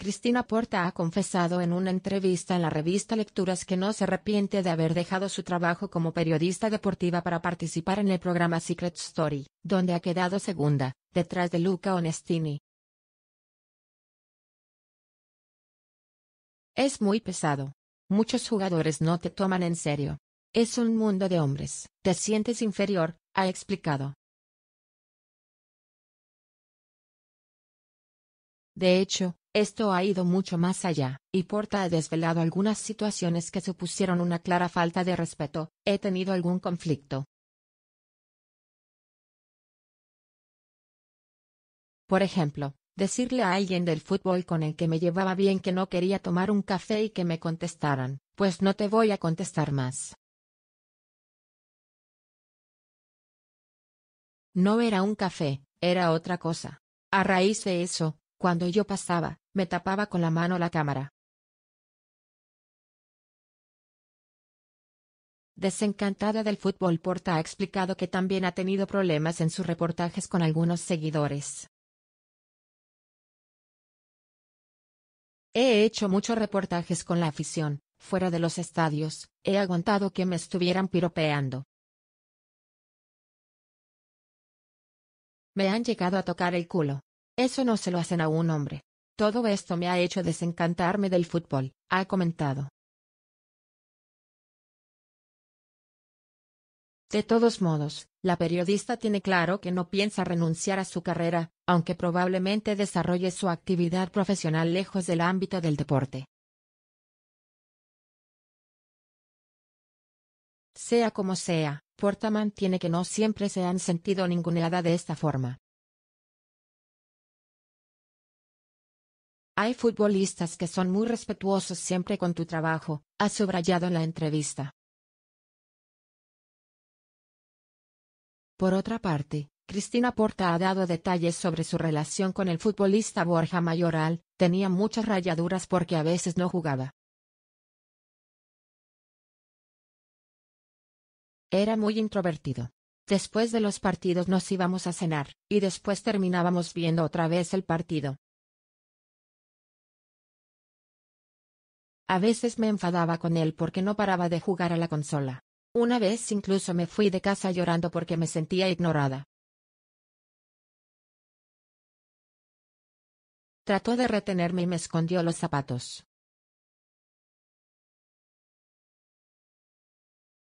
Cristina Porta ha confesado en una entrevista en la revista Lecturas que no se arrepiente de haber dejado su trabajo como periodista deportiva para participar en el programa Secret Story, donde ha quedado segunda, detrás de Luca Onestini. Es muy pesado. Muchos jugadores no te toman en serio. Es un mundo de hombres. Te sientes inferior, ha explicado. De hecho, esto ha ido mucho más allá, y Porta ha desvelado algunas situaciones que supusieron una clara falta de respeto, he tenido algún conflicto. Por ejemplo, decirle a alguien del fútbol con el que me llevaba bien que no quería tomar un café y que me contestaran, pues no te voy a contestar más. No era un café, era otra cosa. A raíz de eso, cuando yo pasaba, me tapaba con la mano la cámara. Desencantada del fútbol, Porta ha explicado que también ha tenido problemas en sus reportajes con algunos seguidores. He hecho muchos reportajes con la afición, fuera de los estadios, he aguantado que me estuvieran piropeando. Me han llegado a tocar el culo. Eso no se lo hacen a un hombre. Todo esto me ha hecho desencantarme del fútbol, ha comentado. De todos modos, la periodista tiene claro que no piensa renunciar a su carrera, aunque probablemente desarrolle su actividad profesional lejos del ámbito del deporte. Sea como sea, Portaman tiene que no siempre se han sentido ninguneada de esta forma. Hay futbolistas que son muy respetuosos siempre con tu trabajo, ha subrayado en la entrevista. Por otra parte, Cristina Porta ha dado detalles sobre su relación con el futbolista Borja Mayoral, tenía muchas rayaduras porque a veces no jugaba. Era muy introvertido. Después de los partidos nos íbamos a cenar, y después terminábamos viendo otra vez el partido. A veces me enfadaba con él porque no paraba de jugar a la consola. Una vez incluso me fui de casa llorando porque me sentía ignorada. Trató de retenerme y me escondió los zapatos.